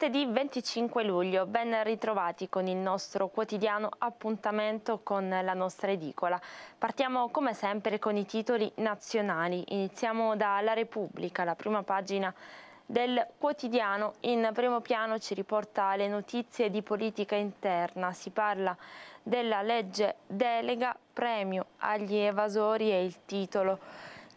martedì 25 luglio, ben ritrovati con il nostro quotidiano appuntamento con la nostra edicola. Partiamo come sempre con i titoli nazionali, iniziamo da La Repubblica, la prima pagina del quotidiano in primo piano ci riporta le notizie di politica interna, si parla della legge delega premio agli evasori e il titolo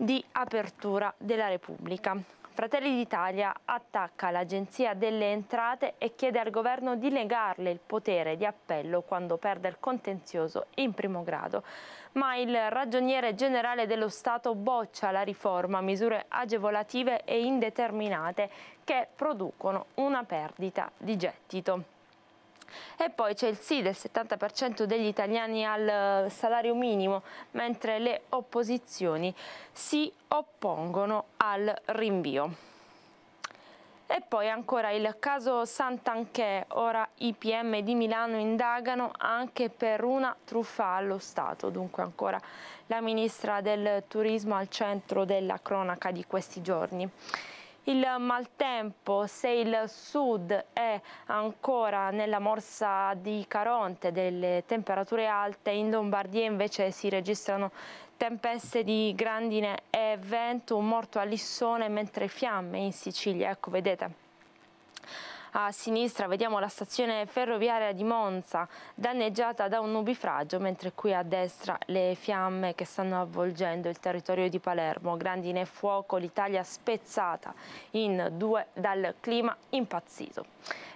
di apertura della Repubblica. Fratelli d'Italia attacca l'Agenzia delle Entrate e chiede al governo di negarle il potere di appello quando perde il contenzioso in primo grado. Ma il ragioniere generale dello Stato boccia la riforma, misure agevolative e indeterminate che producono una perdita di gettito. E poi c'è il sì del 70% degli italiani al eh, salario minimo, mentre le opposizioni si oppongono al rinvio. E poi ancora il caso Santanchè, ora i PM di Milano indagano anche per una truffa allo Stato, dunque ancora la ministra del turismo al centro della cronaca di questi giorni il maltempo se il sud è ancora nella morsa di Caronte delle temperature alte, in Lombardia invece si registrano tempeste di grandine e vento, un morto a Lissone mentre fiamme in Sicilia, ecco vedete a sinistra vediamo la stazione ferroviaria di Monza, danneggiata da un nubifragio, mentre qui a destra le fiamme che stanno avvolgendo il territorio di Palermo. Grandine e fuoco, l'Italia spezzata in due dal clima impazzito.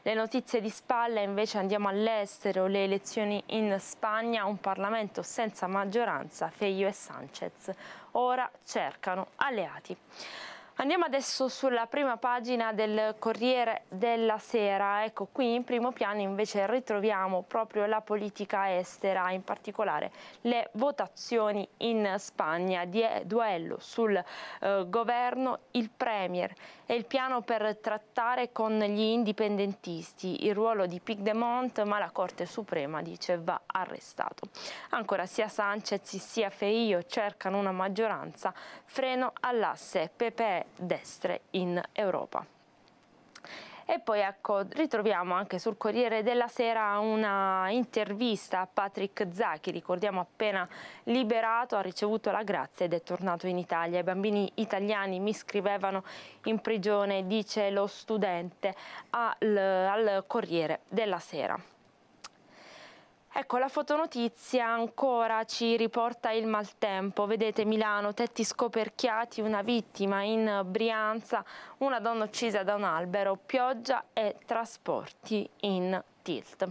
Le notizie di spalla invece andiamo all'estero, le elezioni in Spagna, un Parlamento senza maggioranza, Feio e Sanchez. Ora cercano alleati. Andiamo adesso sulla prima pagina del Corriere della Sera, ecco qui in primo piano invece ritroviamo proprio la politica estera, in particolare le votazioni in Spagna, duello sul eh, governo, il Premier è il piano per trattare con gli indipendentisti il ruolo di Pigdemont, ma la Corte Suprema dice va arrestato. Ancora sia Sanchez sia Feio cercano una maggioranza, freno all'asse PPE destre in Europa. E poi ecco, ritroviamo anche sul Corriere della Sera una intervista a Patrick Zacchi, ricordiamo appena liberato, ha ricevuto la grazia ed è tornato in Italia. I bambini italiani mi scrivevano in prigione, dice lo studente, al, al Corriere della Sera. Ecco, la fotonotizia ancora ci riporta il maltempo. Vedete Milano, tetti scoperchiati, una vittima in Brianza, una donna uccisa da un albero, pioggia e trasporti in tilt.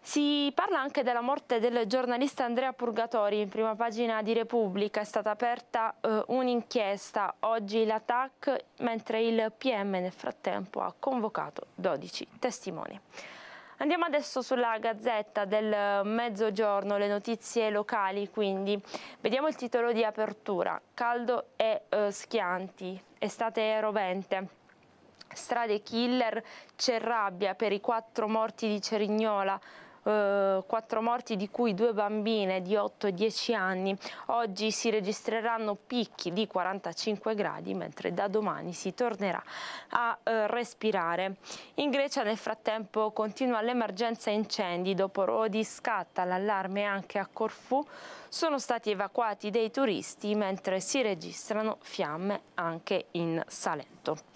Si parla anche della morte del giornalista Andrea Purgatori, in prima pagina di Repubblica è stata aperta eh, un'inchiesta, oggi l'attacco, mentre il PM nel frattempo ha convocato 12 testimoni. Andiamo adesso sulla Gazzetta del Mezzogiorno, le notizie locali quindi. Vediamo il titolo di apertura, caldo e eh, schianti, estate rovente. Strade killer, c'è rabbia per i quattro morti di Cerignola, eh, quattro morti di cui due bambine di 8 e 10 anni. Oggi si registreranno picchi di 45 gradi mentre da domani si tornerà a eh, respirare. In Grecia nel frattempo continua l'emergenza incendi, dopo Rodi scatta l'allarme anche a Corfù, sono stati evacuati dei turisti mentre si registrano fiamme anche in Salento.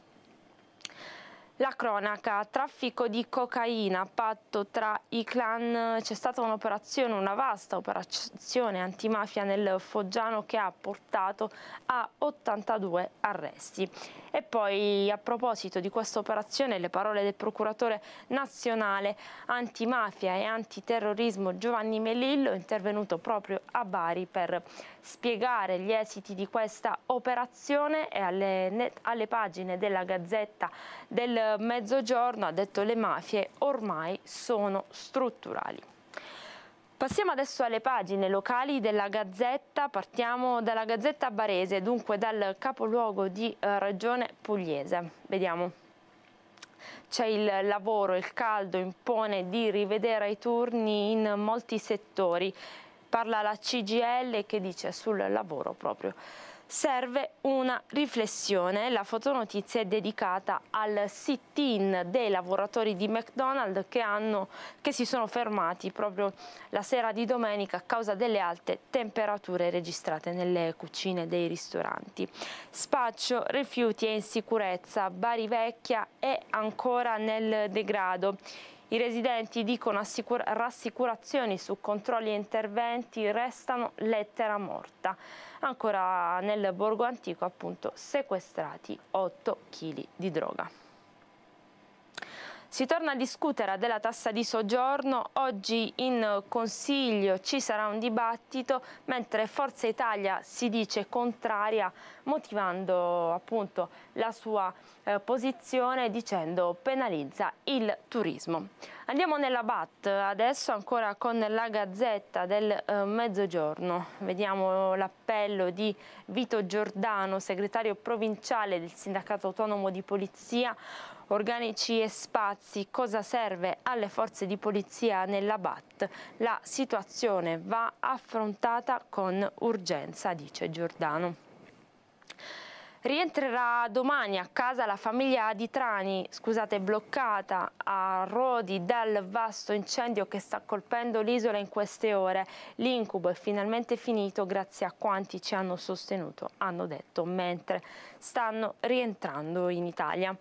La cronaca, traffico di cocaina, patto tra i clan, c'è stata un'operazione, una vasta operazione antimafia nel Foggiano che ha portato a 82 arresti. E poi a proposito di questa operazione le parole del procuratore nazionale antimafia e antiterrorismo Giovanni Melillo intervenuto proprio a Bari per spiegare gli esiti di questa operazione e alle, alle pagine della Gazzetta del mezzogiorno, ha detto le mafie, ormai sono strutturali. Passiamo adesso alle pagine locali della Gazzetta, partiamo dalla Gazzetta Barese, dunque dal capoluogo di eh, Regione Pugliese. Vediamo. C'è il lavoro, il caldo impone di rivedere i turni in molti settori. Parla la CGL che dice sul lavoro proprio serve una riflessione. La fotonotizia è dedicata al sit-in dei lavoratori di McDonald's che, hanno, che si sono fermati proprio la sera di domenica a causa delle alte temperature registrate nelle cucine dei ristoranti. Spaccio, rifiuti e insicurezza, Bari Vecchia è ancora nel degrado. I residenti dicono rassicurazioni su controlli e interventi restano lettera morta. Ancora nel borgo antico appunto sequestrati 8 kg di droga. Si torna a discutere della tassa di soggiorno, oggi in Consiglio ci sarà un dibattito mentre Forza Italia si dice contraria motivando appunto la sua eh, posizione dicendo penalizza il turismo. Andiamo nella BAT adesso ancora con la Gazzetta del eh, Mezzogiorno, vediamo l'appello di Vito Giordano, segretario provinciale del sindacato autonomo di polizia organici e spazi, cosa serve alle forze di polizia nella BAT. La situazione va affrontata con urgenza, dice Giordano. Rientrerà domani a casa la famiglia di Trani, scusate, bloccata a Rodi dal vasto incendio che sta colpendo l'isola in queste ore. L'incubo è finalmente finito grazie a quanti ci hanno sostenuto, hanno detto, mentre stanno rientrando in Italia.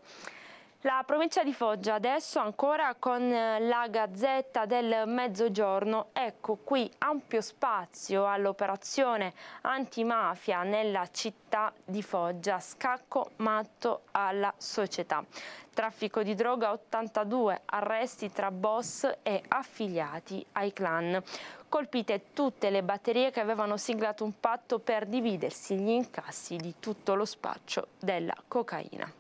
La provincia di Foggia adesso ancora con eh, la Gazzetta del Mezzogiorno, ecco qui ampio spazio all'operazione antimafia nella città di Foggia, scacco matto alla società. Traffico di droga 82, arresti tra boss e affiliati ai clan. Colpite tutte le batterie che avevano siglato un patto per dividersi gli incassi di tutto lo spaccio della cocaina.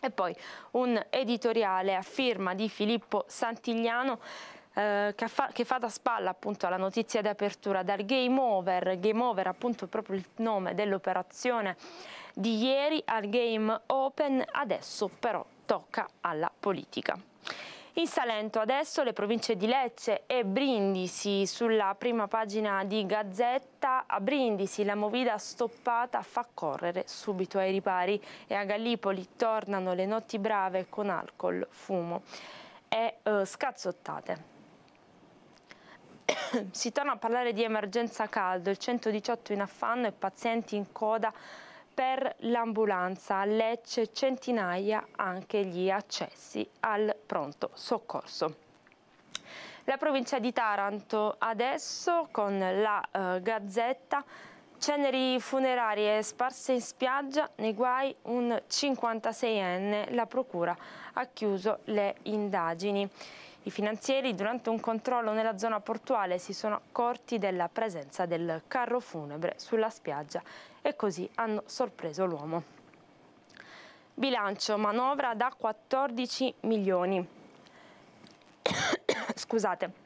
E poi un editoriale a firma di Filippo Santigliano eh, che, fa, che, fa, da spalla appunto alla notizia di apertura dal Game Over, Game Over appunto proprio il nome dell'operazione di ieri al Game Open, adesso però tocca alla politica. In Salento adesso le province di Lecce e Brindisi sulla prima pagina di Gazzetta. A Brindisi la movida stoppata fa correre subito ai ripari e a Gallipoli tornano le notti brave con alcol, fumo e eh, scazzottate si torna a parlare di emergenza caldo, il 118 in affanno e pazienti in coda per l'ambulanza. Lecce centinaia anche gli accessi al pronto soccorso. La provincia di Taranto adesso con la eh, Gazzetta Ceneri funerarie sparse in spiaggia, nei guai un 56enne, la procura ha chiuso le indagini. I finanzieri durante un controllo nella zona portuale si sono accorti della presenza del carro funebre sulla spiaggia e così hanno sorpreso l'uomo. Bilancio, manovra da 14 milioni. Scusate.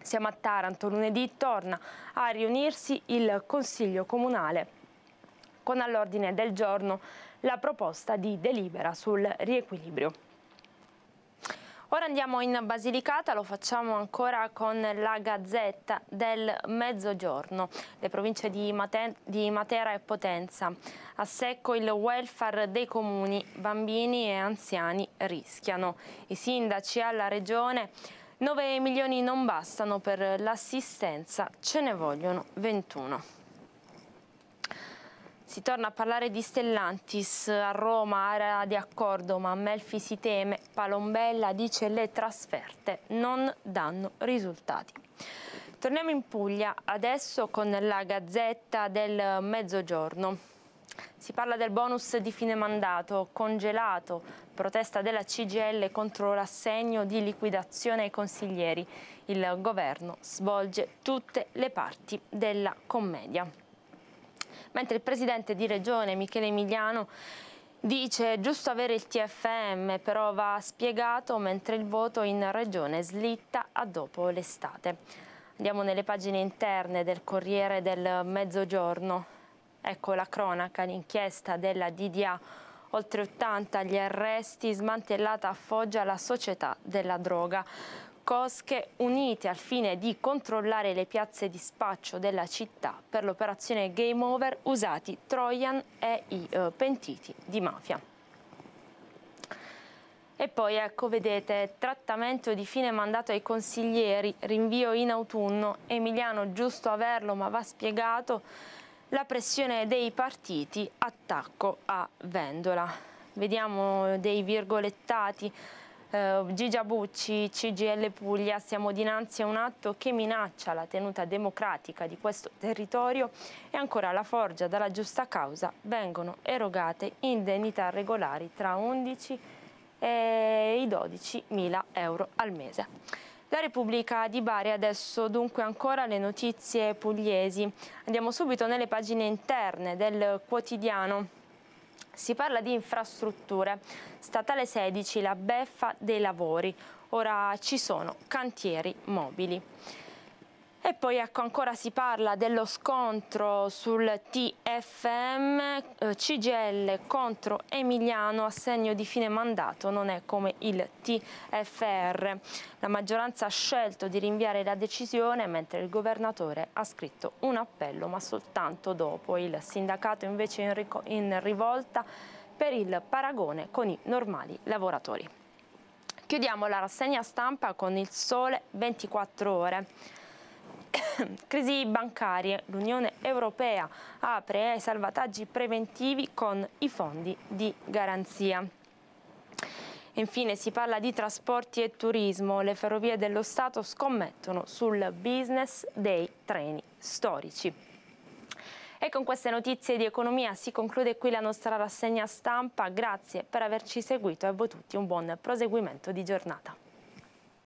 Siamo a Taranto, lunedì torna a riunirsi il Consiglio Comunale con all'ordine del giorno la proposta di delibera sul riequilibrio Ora andiamo in Basilicata, lo facciamo ancora con la Gazzetta del Mezzogiorno, le province di, Mate di Matera e Potenza. A secco il welfare dei comuni, bambini e anziani rischiano. I sindaci alla regione 9 milioni non bastano per l'assistenza, ce ne vogliono 21. Si torna a parlare di Stellantis, a Roma area di accordo ma Melfi si teme, Palombella dice le trasferte non danno risultati. Torniamo in Puglia adesso con la Gazzetta del Mezzogiorno. Si parla del bonus di fine mandato, congelato, protesta della CGL contro l'assegno di liquidazione ai consiglieri. Il governo svolge tutte le parti della commedia mentre il presidente di Regione Michele Emiliano dice giusto avere il TFM però va spiegato mentre il voto in Regione slitta a dopo l'estate. Andiamo nelle pagine interne del Corriere del Mezzogiorno. Ecco la cronaca, l'inchiesta della DDA oltre 80 gli arresti, smantellata a Foggia la società della droga cosche unite al fine di controllare le piazze di spaccio della città per l'operazione Game Over usati Trojan e i eh, pentiti di mafia. E poi ecco vedete trattamento di fine mandato ai consiglieri, rinvio in autunno, Emiliano giusto averlo ma va spiegato, la pressione dei partiti, attacco a Vendola. Vediamo eh, dei virgolettati eh, Gigia Bucci, CGL Puglia, siamo dinanzi a un atto che minaccia la tenuta democratica di questo territorio e ancora la forgia dalla giusta causa vengono erogate indennità regolari tra 11 e i 12 mila euro al mese. La Repubblica di Bari adesso dunque ancora le notizie pugliesi. Andiamo subito nelle pagine interne del quotidiano. Si parla di infrastrutture. Statale 16, la beffa dei lavori. Ora ci sono cantieri mobili. E poi ecco, ancora si parla dello scontro sul TFM, eh, CGL contro Emiliano, assegno di fine mandato non è come il TFR. La maggioranza ha scelto di rinviare la decisione mentre il governatore ha scritto un appello ma soltanto dopo. Il sindacato invece in, in rivolta per il paragone con i normali lavoratori. Chiudiamo la rassegna stampa con il sole 24 ore. Crisi bancarie, l'Unione Europea apre ai salvataggi preventivi con i fondi di garanzia. Infine si parla di trasporti e turismo, le ferrovie dello Stato scommettono sul business dei treni storici. E con queste notizie di economia si conclude qui la nostra rassegna stampa. Grazie per averci seguito e a voi tutti un buon proseguimento di giornata.